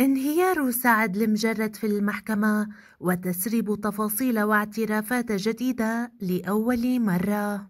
انهيار سعد المجرد في المحكمة وتسريب تفاصيل واعترافات جديدة لأول مرة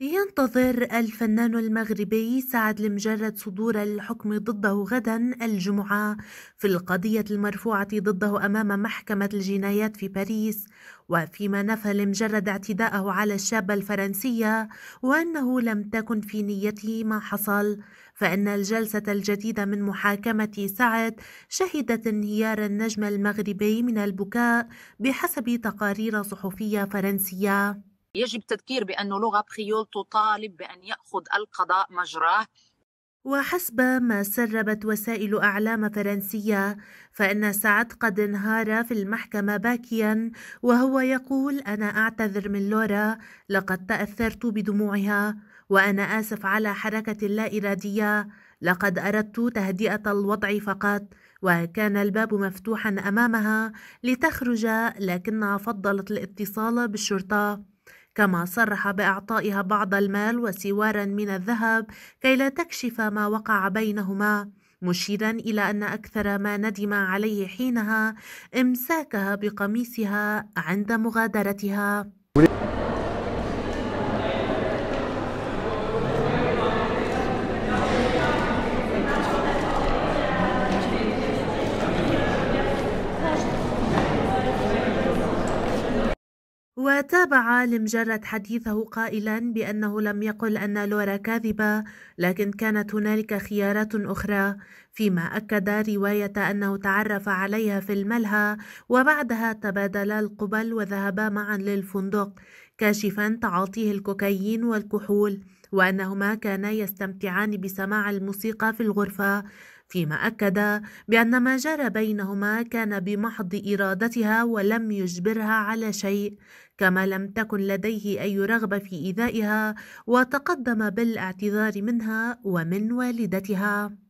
ينتظر الفنان المغربي سعد لمجرد صدور الحكم ضده غدا الجمعة في القضية المرفوعة ضده أمام محكمة الجنايات في باريس وفيما نفى لمجرد اعتداءه على الشابة الفرنسية وأنه لم تكن في نيته ما حصل فإن الجلسة الجديدة من محاكمة سعد شهدت انهيار النجم المغربي من البكاء بحسب تقارير صحفية فرنسية يجب تذكير بأن لغة بريول تطالب بأن يأخذ القضاء مجراه وحسب ما سربت وسائل أعلام فرنسية فإن سعد قد انهار في المحكمة باكيا وهو يقول أنا أعتذر من لورا لقد تأثرت بدموعها وأنا آسف على حركة اللا إرادية لقد أردت تهدئة الوضع فقط وكان الباب مفتوحا أمامها لتخرج لكنها فضلت الاتصال بالشرطة كما صرح بإعطائها بعض المال وسوارا من الذهب كي لا تكشف ما وقع بينهما مشيرا إلى أن أكثر ما ندم عليه حينها إمساكها بقميصها عند مغادرتها وتابع لمجرد حديثه قائلا بأنه لم يقل أن لورا كاذبة لكن كانت هنالك خيارات أخرى فيما أكد رواية أنه تعرف عليها في الملهى وبعدها تبادلا القبل وذهبا معا للفندق كاشفا تعاطيه الكوكايين والكحول وأنهما كانا يستمتعان بسماع الموسيقى في الغرفة فيما أكد بأن ما جرى بينهما كان بمحض إرادتها ولم يجبرها على شيء كما لم تكن لديه أي رغبة في إيذائها وتقدم بالاعتذار منها ومن والدتها